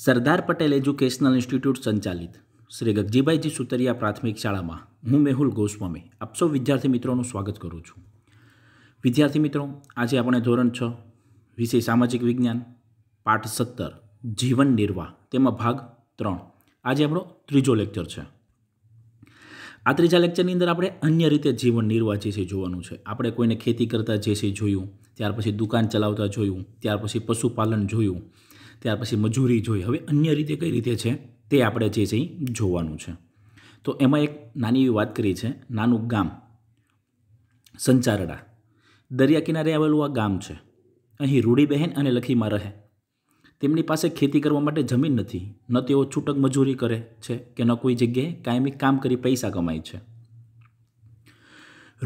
સરદાર Patel educational institute સંચાલિત શ્રી ગગજીભાઈજી સુતરિયા પ્રાથમિક શાળામાં હું મેહુલ ગોસ્વામી આપસો વિદ્યાર્થી મિત્રોનું સ્વાગત કરું છું વિદ્યાર્થી મિત્રો આજે આપણે ધોરણ છ વિષય સામાજિક વિજ્ઞાન પાઠ સત્તર જીવન નિર્વાહ તેમાં ભાગ ત્રણ આજે આપણો ત્રીજો લેક્ચર છે આ ત્રીજા લેક્ચરની અંદર આપણે અન્ય રીતે જીવન નિર્વાહ જે છે જોવાનું છે આપણે કોઈને ખેતી કરતા જે છે જોયું ત્યાર પછી દુકાન ચલાવતા જોયું ત્યાર પછી પશુપાલન જોયું ત્યાર પછી મજૂરી જોઈ હવે અન્ય રીતે કઈ રીતે છે તે આપણે જે છે જોવાનું છે તો એમાં એક નાની એવી વાત કરી છે નાનું ગામ સંચારડા દરિયા કિનારે આવેલું આ ગામ છે અહીં રૂડીબહેન અને લખીમાં રહે તેમની પાસે ખેતી કરવા માટે જમીન નથી ન તેઓ છૂટક મજૂરી કરે છે કે ન કોઈ જગ્યાએ કાયમી કામ કરી પૈસા કમાય છે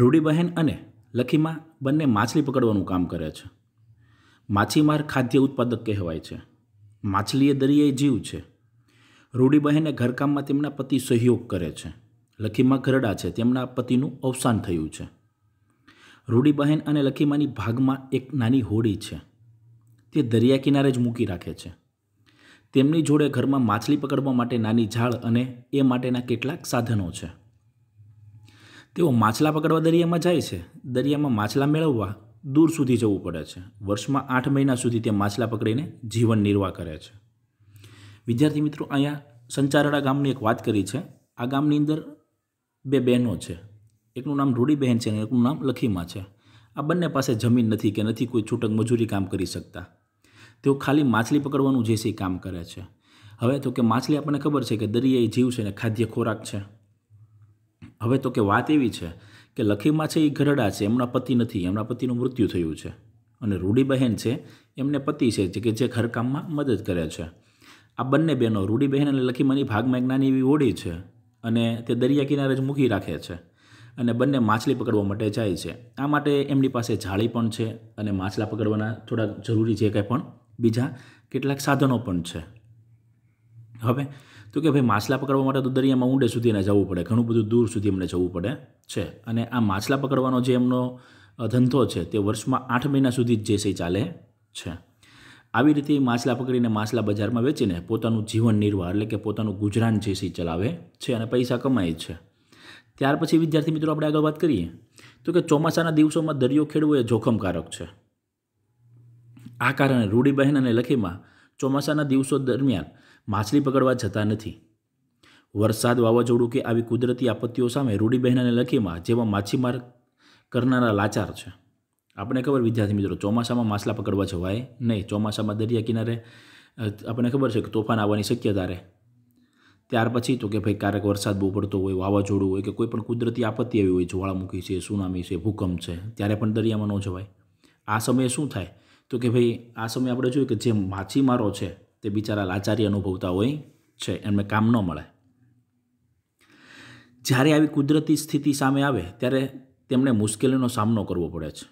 રૂડીબહેન અને લખીમાં બંને માછલી પકડવાનું કામ કરે છે માછીમાર ખાદ્ય ઉત્પાદક કહેવાય છે માછલીએ એ દરિયાઈ જીવ છે રૂડીબહેને ઘરકામમાં તેમના પતિ સહયોગ કરે છે લખીમા ઘરડા છે તેમના પતિનું અવસાન થયું છે રૂડીબહેન અને લખીમાની ભાગમાં એક નાની હોડી છે તે દરિયા કિનારે જ મૂકી રાખે છે તેમની જોડે ઘરમાં માછલી પકડવા માટે નાની ઝાડ અને એ માટેના કેટલાક સાધનો છે તેઓ માછલા પકડવા દરિયામાં જાય છે દરિયામાં માછલા મેળવવા દૂર સુધી જવું પડે છે વર્ષમાં આઠ મહિના સુધી તે માછલા પકડીને જીવન નિર્વાહ કરે છે વિદ્યાર્થી મિત્રો અહીંયા સંચારડા ગામની એક વાત કરી છે આ ગામની અંદર બે બહેનો છે એકનું નામ રૂડીબહેન છે અને એકનું નામ લખીમાં છે આ બંને પાસે જમીન નથી કે નથી કોઈ છૂટક મજૂરી કામ કરી શકતા તેઓ ખાલી માછલી પકડવાનું જે છે કામ કરે છે હવે તો કે માછલી આપણને ખબર છે કે દરિયાઈ જીવ છે ને ખાદ્ય ખોરાક છે હવે તો કે વાત એવી છે કે લખીમાં છે એ ઘરડા છે એમના પતિ નથી એમના પતિનું મૃત્યુ થયું છે અને રૂડીબહેન છે એમને પતિ છે કે જે ઘરકામમાં મદદ કરે છે આ બંને બહેનો રૂડીબહેન અને લખીમાની ભાગમાં જ્ઞાની એવી ઓડી છે અને તે દરિયા કિનારે જ મૂકી રાખે છે અને બંને માછલી પકડવા માટે જાય છે આ માટે એમની પાસે જાળી પણ છે અને માછલા પકડવાના થોડાક જરૂરી જે કાંઈ પણ બીજા કેટલાક સાધનો પણ છે હવે તો કે ભાઈ માછલા પકડવા માટે તો દરિયામાં ઊંડે સુધી એને જવું પડે ઘણું બધું દૂર સુધી એમને જવું પડે છે અને આ માછલા પકડવાનો જે એમનો ધંધો છે તે વર્ષમાં આઠ મહિના સુધી જ જે છે ચાલે છે આવી રીતે માછલા પકડીને માછલા બજારમાં વેચીને પોતાનું જીવન નિર્વાહ એટલે કે પોતાનું ગુજરાન જે છે ચલાવે છે અને પૈસા કમાય છે ત્યાર પછી વિદ્યાર્થી મિત્રો આપણે આગળ વાત કરીએ તો કે ચોમાસાના દિવસોમાં દરિયો ખેડવો એ જોખમકારક છે આ કારણે રૂડીબહેન અને લખીમાં ચોમાસાના દિવસો દરમિયાન માછલી પકડવા જતા નથી વરસાદ વાવાઝોડું કે આવી કુદરતી આપત્તિઓ સામે રૂડીબહેન અને લખીમાં જેવા માછીમાર કરનારા લાચાર છે આપણે ખબર વિદ્યાર્થી મિત્રો ચોમાસામાં માછલા પકડવા જવાય નહીં ચોમાસામાં દરિયા કિનારે આપણને ખબર છે કે તોફાન આવવાની શક્યતા રહે ત્યાર પછી તો કે ભાઈ ક્યારેક વરસાદ બહુ પડતો હોય વાવાઝોડું હોય કે કોઈ પણ કુદરતી આપત્તિ આવી હોય જ્વાળામુખી છે સુનામી છે ભૂકંપ છે ત્યારે પણ દરિયામાં ન જવાય આ સમયે શું થાય તો કે ભાઈ આ સમયે આપણે જોઈએ કે જે માછીમારો છે તે બિચારા લાચારી અનુભવતા હોય છે એમને કામ ન મળે જ્યારે આવી કુદરતી સ્થિતિ સામે આવે ત્યારે તેમણે મુશ્કેલીનો સામનો કરવો પડે છે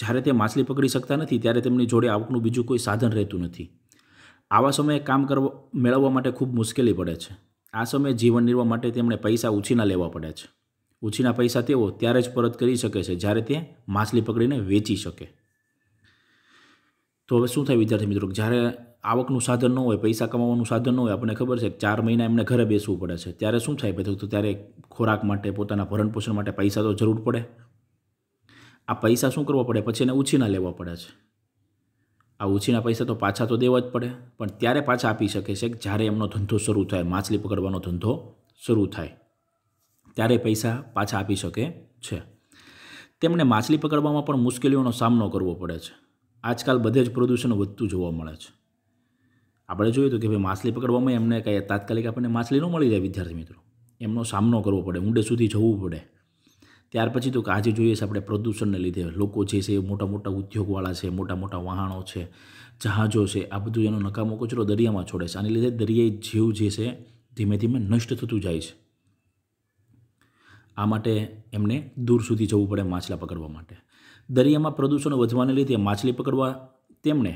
જ્યારે તે માછલી પકડી શકતા નથી ત્યારે તેમની જોડે આવકનું બીજું કોઈ સાધન રહેતું નથી આવા સમયે કામ કરવા મેળવવા માટે ખૂબ મુશ્કેલી પડે છે આ સમયે જીવન નિર્વાહ માટે તેમણે પૈસા ઉછીના લેવા પડે છે ઉછીના પૈસા તેઓ ત્યારે જ પરત કરી શકે છે જ્યારે તે માછલી પકડીને વેચી શકે તો હવે શું થાય વિદ્યાર્થી મિત્રો જ્યારે આવકનું સાધન ન હોય પૈસા કમાવાનું સાધન ન હોય આપણને ખબર છે કે ચાર મહિના એમને ઘરે બેસવું પડે છે ત્યારે શું થાય પછી તો ત્યારે ખોરાક માટે પોતાના ભરણ પોષણ માટે પૈસા તો જરૂર પડે આ પૈસા શું કરવા પડે પછી એને ઉછીના લેવા પડે છે આ ઉછીના પૈસા તો પાછા તો દેવા જ પડે પણ ત્યારે પાછા આપી શકે છે કે જ્યારે એમનો ધંધો શરૂ થાય માછલી પકડવાનો ધંધો શરૂ થાય ત્યારે પૈસા પાછા આપી શકે છે તેમણે માછલી પકડવામાં પણ મુશ્કેલીઓનો સામનો કરવો પડે છે આજકાલ બધે જ પ્રદૂષણ વધતું જોવા મળે છે આપણે જોયું હતું કે ભાઈ માછલી પકડવામાં એમને કાંઈ તાત્કાલિક આપણને માછલી ન મળી જાય વિદ્યાર્થી મિત્રો એમનો સામનો કરવો પડે ઊંડે સુધી જવું પડે ત્યાર પછી તો કે આજે જોઈએ છે આપણે પ્રદૂષણને લીધે લોકો જે છે એ મોટા મોટા ઉદ્યોગવાળા છે મોટા મોટા વાહનો છે જહાજો છે આ બધું એનો નકામો કચરો દરિયામાં છોડે છે આને લીધે દરિયાઈ જીવ જે છે ધીમે ધીમે નષ્ટ થતું જાય છે આ માટે એમને દૂર સુધી જવું પડે માછલા પકડવા માટે દરિયામાં પ્રદૂષણ વધવાને લીધે માછલી પકડવા તેમણે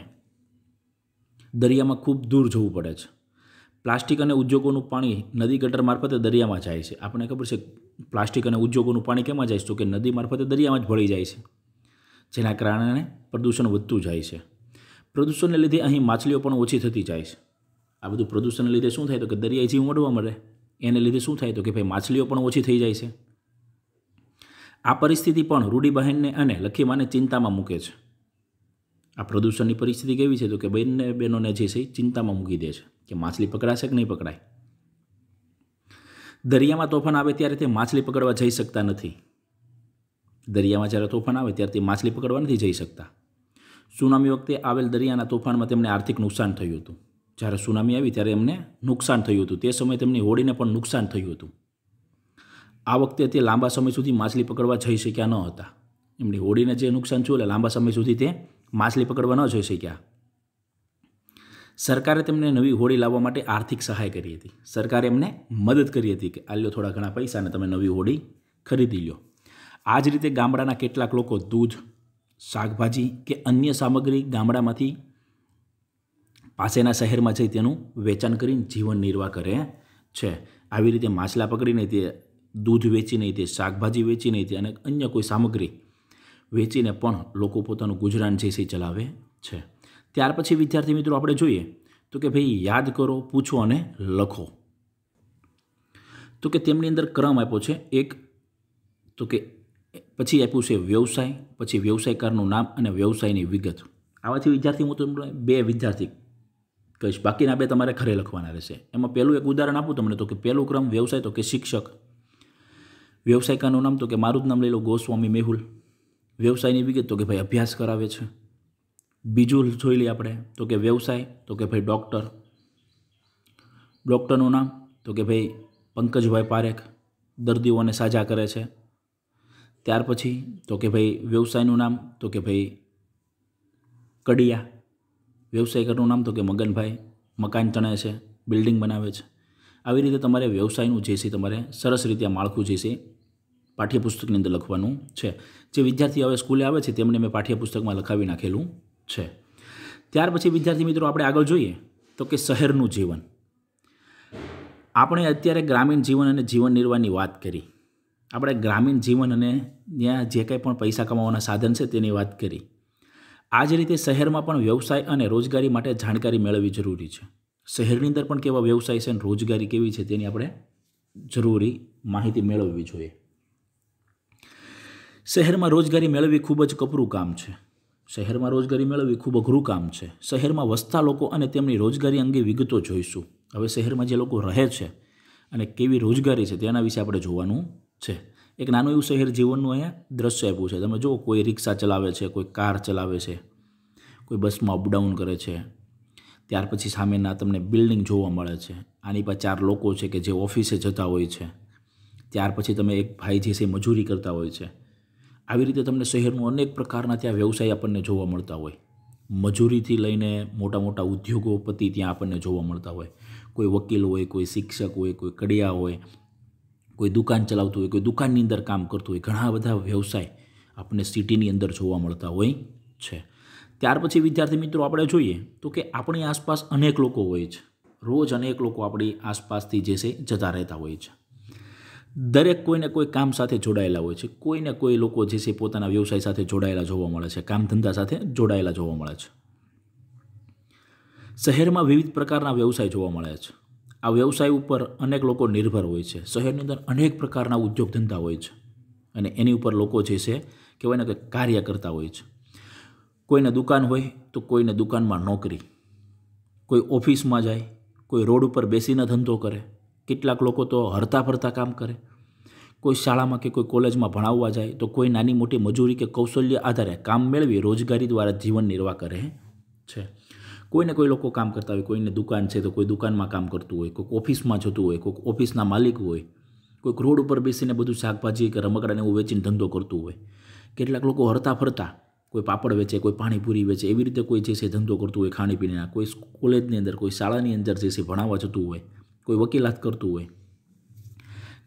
દરિયામાં ખૂબ દૂર જવું પડે છે પ્લાસ્ટિક અને ઉદ્યોગોનું પાણી નદી ગટર મારફતે દરિયામાં જાય છે આપણને ખબર છે પ્લાસ્ટિક અને ઉદ્યોગોનું પાણી કેમાં જાય છે તો કે નદી મારફતે દરિયામાં જ ભળી જાય છે જેના કારણે પ્રદૂષણ વધતું જાય છે પ્રદૂષણને લીધે અહીં માછલીઓ પણ ઓછી થતી જાય છે આ બધું પ્રદૂષણને લીધે શું થાય તો કે દરિયાઈ જીવ મળવા મળે એને લીધે શું થાય તો કે ભાઈ માછલીઓ પણ ઓછી થઈ જાય છે આ પરિસ્થિતિ પણ રૂડીબહેનને અને લખીમાને ચિંતામાં મૂકે છે આ પ્રદૂષણની પરિસ્થિતિ કેવી છે તો કે બંને બહેનોને જે છે ચિંતામાં મૂકી દે છે કે માછલી પકડાશે કે નહીં પકડાય દરિયામાં તોફાન આવે ત્યારે તે માછલી પકડવા જઈ શકતા નથી દરિયામાં જ્યારે તોફાન આવે ત્યારે તે માછલી પકડવા નથી જઈ શકતા સુનામી વખતે આવેલ દરિયાના તોફાનમાં તેમને આર્થિક નુકસાન થયું હતું જ્યારે સુનામી આવી ત્યારે એમને નુકસાન થયું હતું તે સમયે તેમની હોડીને પણ નુકસાન થયું હતું આ વખતે તે લાંબા સમય સુધી માછલી પકડવા જઈ શક્યા ન હતા એમની હોડીને જે નુકસાન થયું એટલે લાંબા સમય સુધી તે માછલી પકડવા ન જઈ શક્યા સરકારે તેમને નવી હોડી લાવવા માટે આર્થિક સહાય કરી હતી સરકારે એમને મદદ કરી હતી કે આલ્યો થોડા ઘણા પૈસાને તમે નવી હોડી ખરીદી લો આ જ રીતે ગામડાના કેટલાક લોકો દૂધ શાકભાજી કે અન્ય સામગ્રી ગામડામાંથી પાસેના શહેરમાં જઈ તેનું વેચાણ કરીને જીવન નિર્વાહ કરે છે આવી રીતે માછલા પકડીને તે દૂધ વેચીને તે શાકભાજી વેચીને તે અને અન્ય કોઈ સામગ્રી વેચીને પણ લોકો પોતાનું ગુજરાન છે એ ચલાવે છે ત્યાર પછી વિદ્યાર્થી મિત્રો આપણે જોઈએ તો કે ભાઈ યાદ કરો પૂછો અને લખો તો કે તેમની અંદર ક્રમ આપ્યો છે એક તો કે પછી આપ્યું છે વ્યવસાય પછી વ્યવસાયકારનું નામ અને વ્યવસાયની વિગત આવાથી વિદ્યાર્થી હું તમને બે વિદ્યાર્થી કહીશ બાકીના બે તમારે ઘરે લખવાના રહેશે એમાં પહેલું એક ઉદાહરણ આપું તમને તો કે પહેલું ક્રમ વ્યવસાય તો કે શિક્ષક વ્યવસાયકારનું નામ તો કે મારું જ નામ લઈ લો ગોસ્વામી મેહુલ વ્યવસાયની વિગત તો કે ભાઈ અભ્યાસ કરાવે છે બીજું જોઈ લઈએ આપણે તો કે વ્યવસાય તો કે ભાઈ ડૉક્ટર ડૉક્ટરનું નામ તો કે ભાઈ પંકજભાઈ પારેખ દર્દીઓને સાજા કરે છે ત્યાર પછી તો કે ભાઈ વ્યવસાયનું નામ તો કે ભાઈ કડિયા વ્યવસાયકરનું નામ તો કે મગનભાઈ મકાન ચણે છે બિલ્ડિંગ બનાવે છે આવી રીતે તમારે વ્યવસાયનું જે છે તમારે સરસ રીતે માળખું જે છે પાઠ્યપુસ્તકની અંદર લખવાનું છે જે વિદ્યાર્થી હવે સ્કૂલે આવે છે તેમને મેં પાઠ્યપુસ્તકમાં લખાવી નાખેલું છે ત્યાર પછી વિદ્યાર્થી મિત્રો આપણે આગળ જોઈએ તો કે શહેરનું જીવન આપણે અત્યારે ગ્રામીણ જીવન અને જીવન નિર્વાહની વાત કરી આપણે ગ્રામીણ જીવન અને ત્યાં જે કંઈ પણ પૈસા કમાવાના સાધન છે તેની વાત કરી આ જ રીતે શહેરમાં પણ વ્યવસાય અને રોજગારી માટે જાણકારી મેળવવી જરૂરી છે શહેરની અંદર પણ કેવા વ્યવસાય છે અને રોજગારી કેવી છે તેની આપણે જરૂરી માહિતી મેળવવી જોઈએ શહેરમાં રોજગારી મેળવવી ખૂબ જ કપરું કામ છે શહેરમાં રોજગારી મેળવવી ખૂબ અઘરું કામ છે શહેરમાં વસતા લોકો અને તેમની રોજગારી અંગે વિગતો જોઈશું હવે શહેરમાં જે લોકો રહે છે અને કેવી રોજગારી છે તેના વિશે આપણે જોવાનું છે એક નાનું એવું શહેર જીવનનું અહીંયા દ્રશ્ય આપ્યું છે તમે જુઓ કોઈ રિક્ષા ચલાવે છે કોઈ કાર ચલાવે છે કોઈ બસમાં અપડાઉન કરે છે ત્યાર પછી સામેના તમને બિલ્ડિંગ જોવા મળે છે આની પાસે ચાર લોકો છે કે જે ઓફિસે જતા હોય છે ત્યાર પછી તમે એક ભાઈ જે છે મજૂરી કરતા હોય છે આવી રીતે તમને શહેરનું અનેક પ્રકારના ત્યાં વ્યવસાય આપણને જોવા મળતા હોય મજૂરીથી લઈને મોટા મોટા ઉદ્યોગોપતિ ત્યાં આપણને જોવા મળતા હોય કોઈ વકીલ હોય કોઈ શિક્ષક હોય કોઈ કડિયા હોય કોઈ દુકાન ચલાવતું હોય કોઈ દુકાનની અંદર કામ કરતું હોય ઘણા બધા વ્યવસાય આપણને સિટીની અંદર જોવા મળતા હોય છે ત્યાર પછી વિદ્યાર્થી મિત્રો આપણે જોઈએ તો કે આપણી આસપાસ અનેક લોકો હોય છે રોજ અનેક લોકો આપણી આસપાસથી જે છે જતા રહેતા હોય છે દરેક કોઈને કોઈ કામ સાથે જોડાયેલા હોય છે કોઈને કોઈ લોકો જે છે પોતાના વ્યવસાય સાથે જોડાયેલા જોવા મળે છે કામ ધંધા સાથે જોડાયેલા જોવા મળે છે શહેરમાં વિવિધ પ્રકારના વ્યવસાય જોવા મળે છે આ વ્યવસાય ઉપર અનેક લોકો નિર્ભર હોય છે શહેરની અંદર અનેક પ્રકારના ઉદ્યોગ ધંધા હોય છે અને એની ઉપર લોકો જે છે કહેવાય ને કે કાર્ય કરતા હોય છે કોઈને દુકાન હોય તો કોઈને દુકાનમાં નોકરી કોઈ ઓફિસમાં જાય કોઈ રોડ ઉપર બેસીને ધંધો કરે કેટલાક લોકો તો હરતા ફરતા કામ કરે કોઈ શાળામાં કે કોઈ કોલેજમાં ભણાવવા જાય તો કોઈ નાની મોટી મજૂરી કે કૌશલ્ય આધારે કામ મેળવી રોજગારી દ્વારા જીવન નિર્વાહ કરે છે કોઈને કોઈ લોકો કામ કરતા હોય કોઈને દુકાન છે તો કોઈ દુકાનમાં કામ કરતું હોય કોઈક ઓફિસમાં જતું હોય કોઈક ઓફિસના માલિક હોય કોઈક રોડ ઉપર બેસીને બધું શાકભાજી કે રમકડાને એવું વેચીને ધંધો કરતું હોય કેટલાક લોકો હરતા ફરતા કોઈ પાપડ વેચે કોઈ પાણીપુરી વેચે એવી રીતે કોઈ જે છે ધંધો કરતું હોય ખાણીપીણીના કોઈ કોલેજની અંદર કોઈ શાળાની અંદર જે છે ભણાવવા જતું હોય કોઈ વકીલાત કરતું હોય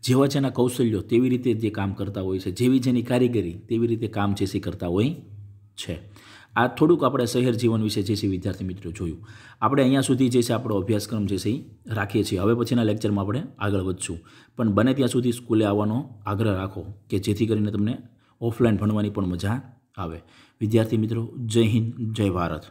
જેવા જેના કૌશલ્યો તેવી રીતે જે કામ કરતા હોય છે જેવી જેની કારીગરી તેવી રીતે કામ જે છે કરતા હોય છે આ થોડુંક આપણે શહેર જીવન વિશે જે છે વિદ્યાર્થી મિત્રો જોયું આપણે અહીંયા સુધી જે છે આપણો અભ્યાસક્રમ જે છે એ રાખીએ છીએ હવે પછીના લેક્ચરમાં આપણે આગળ વધશું પણ બને ત્યાં સુધી સ્કૂલે આવવાનો આગ્રહ રાખો કે જેથી કરીને તમને ઓફલાઈન ભણવાની પણ મજા આવે વિદ્યાર્થી મિત્રો જય હિન્દ જય ભારત